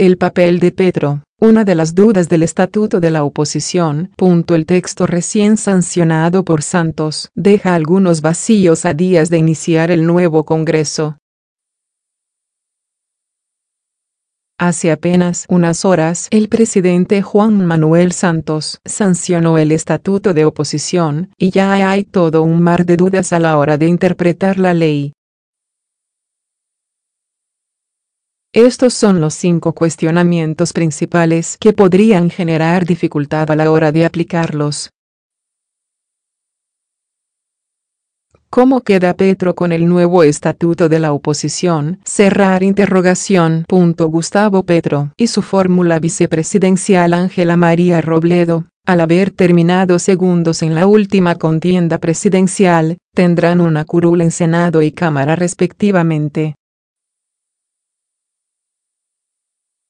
El papel de Petro, una de las dudas del Estatuto de la Oposición. Punto el texto recién sancionado por Santos deja algunos vacíos a días de iniciar el nuevo Congreso. Hace apenas unas horas, el presidente Juan Manuel Santos sancionó el Estatuto de Oposición, y ya hay todo un mar de dudas a la hora de interpretar la ley. Estos son los cinco cuestionamientos principales que podrían generar dificultad a la hora de aplicarlos. ¿Cómo queda Petro con el nuevo estatuto de la oposición? Cerrar interrogación. Gustavo Petro y su fórmula vicepresidencial Ángela María Robledo, al haber terminado segundos en la última contienda presidencial, tendrán una curul en Senado y Cámara respectivamente.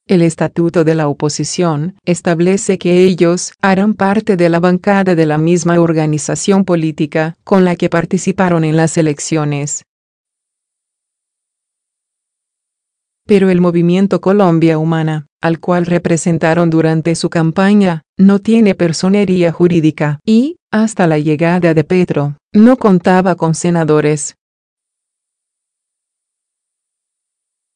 El Estatuto de la Oposición establece que ellos harán parte de la bancada de la misma organización política con la que participaron en las elecciones. Pero el movimiento Colombia Humana, al cual representaron durante su campaña, no tiene personería jurídica y, hasta la llegada de Petro, no contaba con senadores.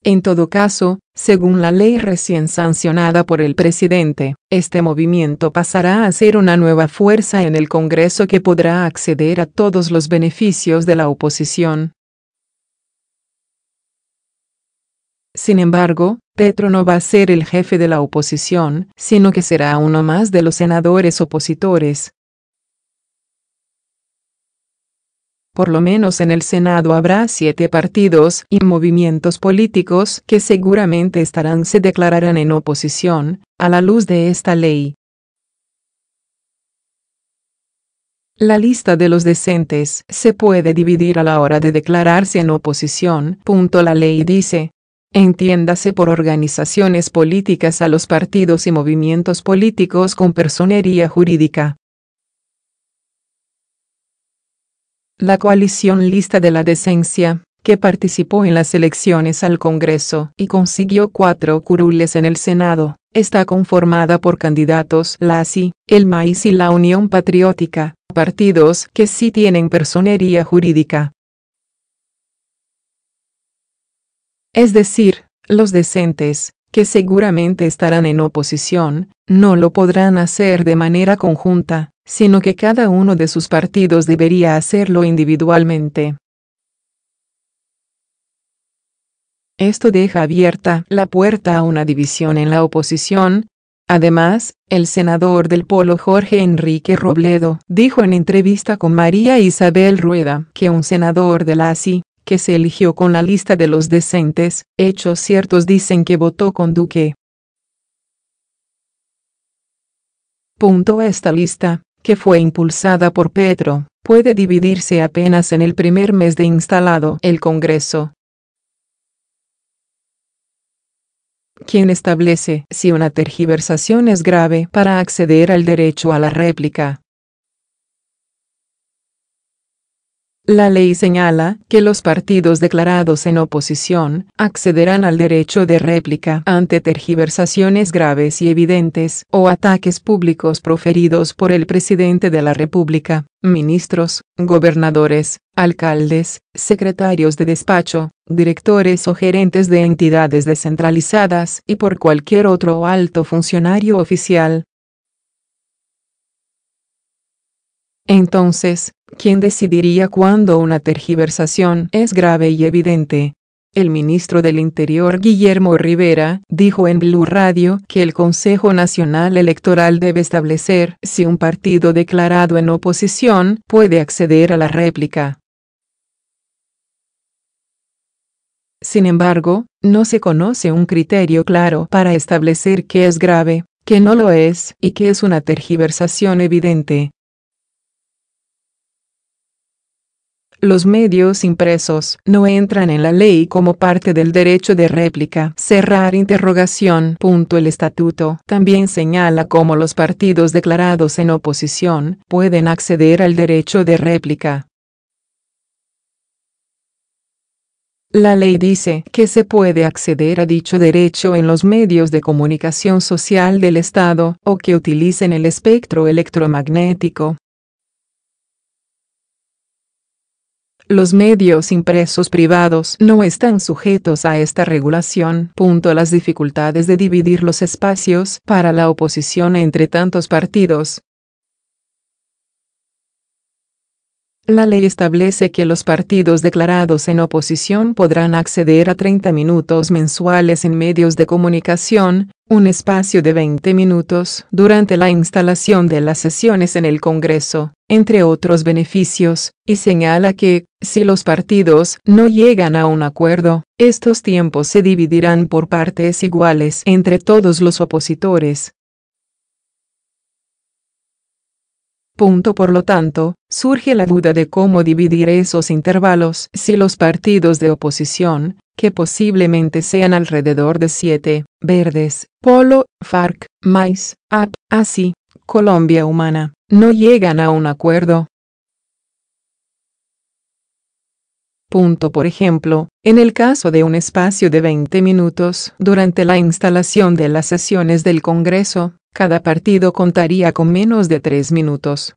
En todo caso, según la ley recién sancionada por el presidente, este movimiento pasará a ser una nueva fuerza en el Congreso que podrá acceder a todos los beneficios de la oposición. Sin embargo, Petro no va a ser el jefe de la oposición, sino que será uno más de los senadores opositores, Por lo menos en el Senado habrá siete partidos y movimientos políticos que seguramente estarán se declararán en oposición, a la luz de esta ley. La lista de los decentes se puede dividir a la hora de declararse en oposición. la ley dice. Entiéndase por organizaciones políticas a los partidos y movimientos políticos con personería jurídica. La coalición Lista de la Decencia, que participó en las elecciones al Congreso y consiguió cuatro curules en el Senado, está conformada por candidatos LASI, el Maíz y la Unión Patriótica, partidos que sí tienen personería jurídica. Es decir, los decentes, que seguramente estarán en oposición, no lo podrán hacer de manera conjunta, sino que cada uno de sus partidos debería hacerlo individualmente. Esto deja abierta la puerta a una división en la oposición. Además, el senador del Polo Jorge Enrique Robledo dijo en entrevista con María Isabel Rueda que un senador de la ASI, que se eligió con la lista de los decentes, hechos ciertos dicen que votó con Duque. Punto esta lista, que fue impulsada por Petro, puede dividirse apenas en el primer mes de instalado el Congreso. quien establece si una tergiversación es grave para acceder al derecho a la réplica. La ley señala que los partidos declarados en oposición accederán al derecho de réplica ante tergiversaciones graves y evidentes o ataques públicos proferidos por el presidente de la República, ministros, gobernadores, alcaldes, secretarios de despacho, directores o gerentes de entidades descentralizadas y por cualquier otro alto funcionario oficial. Entonces, ¿Quién decidiría cuándo una tergiversación es grave y evidente. El ministro del Interior Guillermo Rivera dijo en Blue Radio que el Consejo Nacional Electoral debe establecer si un partido declarado en oposición puede acceder a la réplica. Sin embargo, no se conoce un criterio claro para establecer qué es grave, qué no lo es y qué es una tergiversación evidente. Los medios impresos no entran en la ley como parte del derecho de réplica. Cerrar interrogación. El estatuto también señala cómo los partidos declarados en oposición pueden acceder al derecho de réplica. La ley dice que se puede acceder a dicho derecho en los medios de comunicación social del Estado o que utilicen el espectro electromagnético Los medios impresos privados no están sujetos a esta regulación. Punto las dificultades de dividir los espacios para la oposición entre tantos partidos, La ley establece que los partidos declarados en oposición podrán acceder a 30 minutos mensuales en medios de comunicación, un espacio de 20 minutos durante la instalación de las sesiones en el Congreso, entre otros beneficios, y señala que, si los partidos no llegan a un acuerdo, estos tiempos se dividirán por partes iguales entre todos los opositores, Punto. Por lo tanto, surge la duda de cómo dividir esos intervalos si los partidos de oposición, que posiblemente sean alrededor de siete, verdes, Polo, FARC, MAIS, AP, ASI, Colombia Humana, no llegan a un acuerdo. Punto. Por ejemplo, en el caso de un espacio de 20 minutos durante la instalación de las sesiones del Congreso, cada partido contaría con menos de tres minutos.